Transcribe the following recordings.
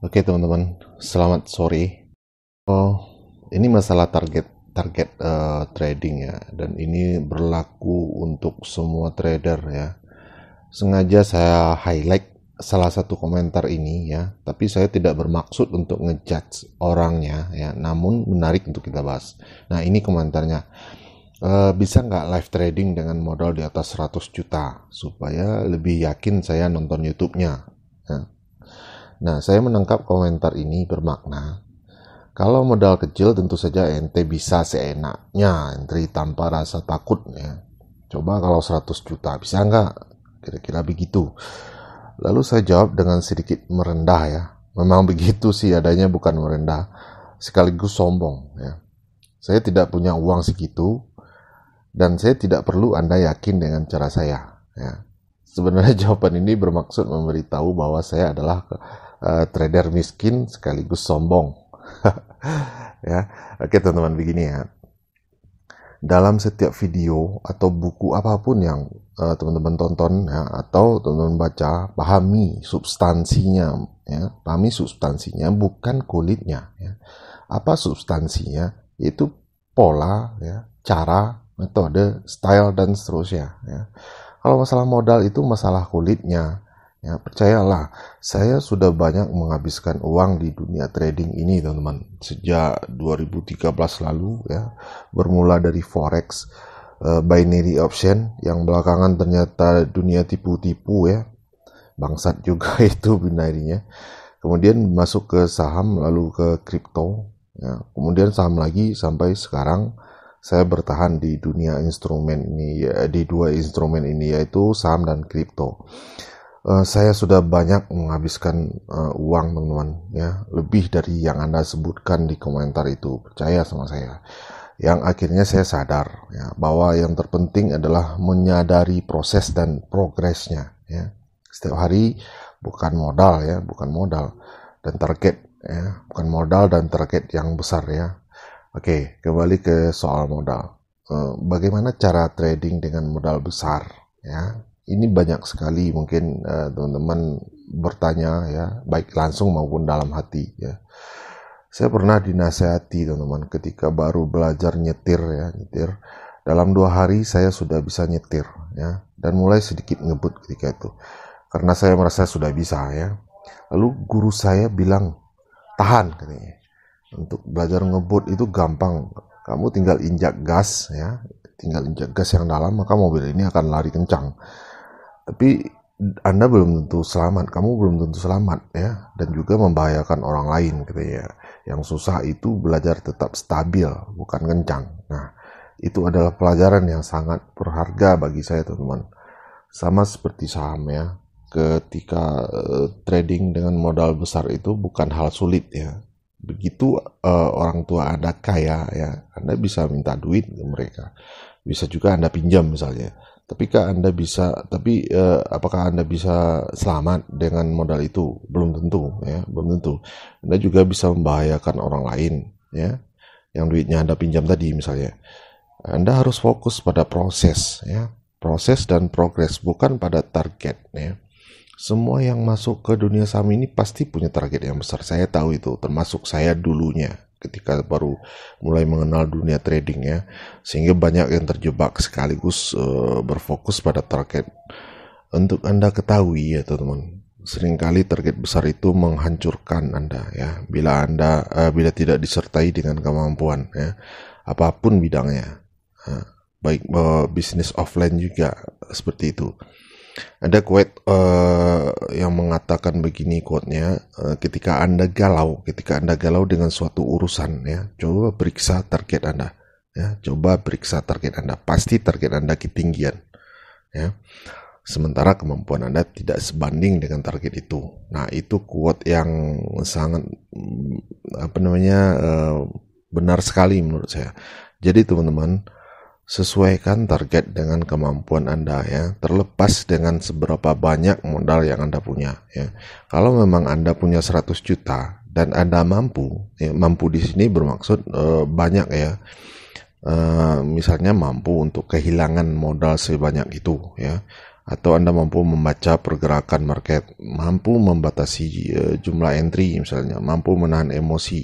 Oke teman-teman, selamat sore. Oh, ini masalah target target uh, trading ya, dan ini berlaku untuk semua trader ya. Sengaja saya highlight salah satu komentar ini ya, tapi saya tidak bermaksud untuk ngejudge orangnya ya, namun menarik untuk kita bahas. Nah ini komentarnya. Uh, bisa nggak live trading dengan modal di atas 100 juta supaya lebih yakin saya nonton YouTube-nya. Ya Nah, saya menangkap komentar ini bermakna kalau modal kecil tentu saja ente bisa seenaknya, entry tanpa rasa takutnya Coba kalau 100 juta bisa nggak? Kira-kira begitu. Lalu saya jawab dengan sedikit merendah ya. Memang begitu sih adanya bukan merendah, sekaligus sombong ya. Saya tidak punya uang segitu dan saya tidak perlu Anda yakin dengan cara saya ya. Sebenarnya jawaban ini bermaksud memberitahu bahwa saya adalah Eh, trader miskin sekaligus sombong. ya, oke teman-teman begini ya. Dalam setiap video atau buku apapun yang teman eh, teman-teman tonton ya, atau teman-teman baca, pahami substansinya, ya, pahami substansinya bukan kulitnya. Ya. Apa substansinya? Itu pola, ya, cara, metode, style dan seterusnya. Ya. Kalau masalah modal itu masalah kulitnya, Ya, percayalah, saya sudah banyak menghabiskan uang di dunia trading ini, teman-teman. Sejak 2013 lalu ya, bermula dari forex, eh, binary option yang belakangan ternyata dunia tipu-tipu ya. Bangsat juga itu binarinya. Kemudian masuk ke saham lalu ke kripto, ya. Kemudian saham lagi sampai sekarang saya bertahan di dunia instrumen ini ya, di dua instrumen ini yaitu saham dan kripto Eh, saya sudah banyak menghabiskan uh, uang teman-teman ya lebih dari yang anda sebutkan di komentar itu percaya sama saya yang akhirnya saya sadar ya, bahwa yang terpenting adalah menyadari proses dan progresnya ya setiap hari bukan modal ya bukan modal dan target ya bukan modal dan target yang besar ya oke kembali ke soal modal uh, bagaimana cara trading dengan modal besar ya ini banyak sekali mungkin eh, teman-teman uh, bertanya ya baik langsung maupun dalam hati ya saya pernah dinasehati teman-teman ketika baru belajar nyetir ya nyetir dalam dua hari saya sudah bisa nyetir ya dan mulai sedikit ngebut ketika itu karena saya merasa sudah bisa ya lalu guru saya bilang tahan katanya untuk belajar ngebut itu gampang kamu tinggal injak gas ya tinggal injak gas yang dalam maka mobil ini akan lari kencang tapi anda belum tentu selamat, kamu belum tentu selamat ya, dan juga membahayakan orang lain gitu ya. Yang susah itu belajar tetap stabil, bukan kencang. Nah, itu adalah pelajaran yang sangat berharga bagi saya teman-teman. Sama seperti saham ya, ketika uh, trading dengan modal besar itu bukan hal sulit ya. Begitu uh, orang tua Anda kaya ya, Anda bisa minta duit ke mereka. Bisa juga Anda pinjam misalnya. Tapi Anda bisa tapi uh, apakah Anda bisa selamat dengan modal itu? Belum tentu ya, belum tentu. Anda juga bisa membahayakan orang lain ya. Yang duitnya Anda pinjam tadi misalnya. Anda harus fokus pada proses ya, proses dan progres bukan pada target ya. Semua yang masuk ke dunia saham ini pasti punya target yang besar. Saya tahu itu, termasuk saya dulunya ketika baru mulai mengenal dunia trading ya sehingga banyak yang terjebak sekaligus uh, berfokus pada target untuk anda ketahui ya teman-teman seringkali target besar itu menghancurkan anda ya bila anda uh, bila tidak disertai dengan kemampuan ya apapun bidangnya uh, baik uh, bisnis offline juga seperti itu ada quote uh, yang mengatakan begini quote-nya, uh, ketika Anda galau, ketika Anda galau dengan suatu urusan ya, coba periksa target Anda. Ya, coba periksa target Anda. Pasti target Anda ketinggian. Ya. Sementara kemampuan Anda tidak sebanding dengan target itu. Nah, itu quote yang sangat mm, apa namanya uh, benar sekali menurut saya. Jadi teman-teman, sesuaikan target dengan kemampuan Anda ya, terlepas dengan seberapa banyak modal yang Anda punya ya. Kalau memang Anda punya 100 juta dan Anda mampu, ya, mampu di sini bermaksud uh, banyak ya. Uh, misalnya mampu untuk kehilangan modal sebanyak itu ya atau Anda mampu membaca pergerakan market, mampu membatasi uh, jumlah entry misalnya, mampu menahan emosi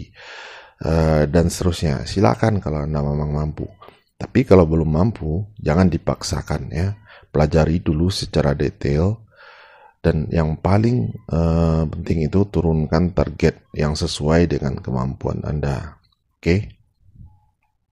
uh, dan seterusnya. Silakan kalau Anda memang mampu tapi kalau belum mampu, jangan dipaksakan ya. Pelajari dulu secara detail dan yang paling uh, penting itu turunkan target yang sesuai dengan kemampuan Anda. Oke. Okay?